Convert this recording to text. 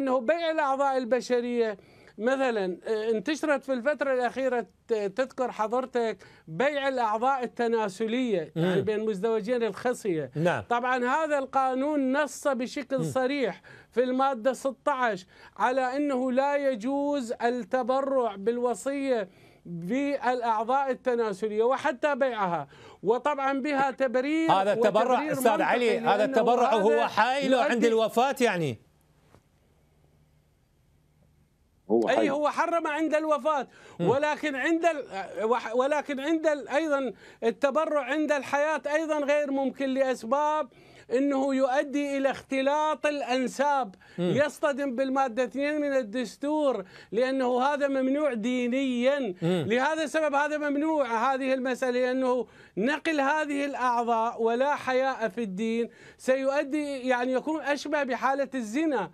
انه بيع الاعضاء البشريه مثلا آه، انتشرت في الفترة الأخيرة تذكر حضرتك بيع الأعضاء التناسلية يعني بين مزدوجين الخصية نعم. طبعا هذا القانون نص بشكل صريح في المادة 16 على أنه لا يجوز التبرع بالوصية بالأعضاء التناسلية وحتى بيعها وطبعا بها تبرير هذا التبرع أستاذ علي هذا التبرع هو حائل عند الوفاة يعني هو حي. اي هو حرم عند الوفاه ولكن عند ال... ولكن عند ال... ايضا التبرع عند الحياه ايضا غير ممكن لاسباب انه يؤدي الى اختلاط الانساب م. يصطدم بالماده 2 من الدستور لانه هذا ممنوع دينيا م. لهذا السبب هذا ممنوع هذه المساله لانه نقل هذه الاعضاء ولا حياء في الدين سيؤدي يعني يكون اشبه بحاله الزنا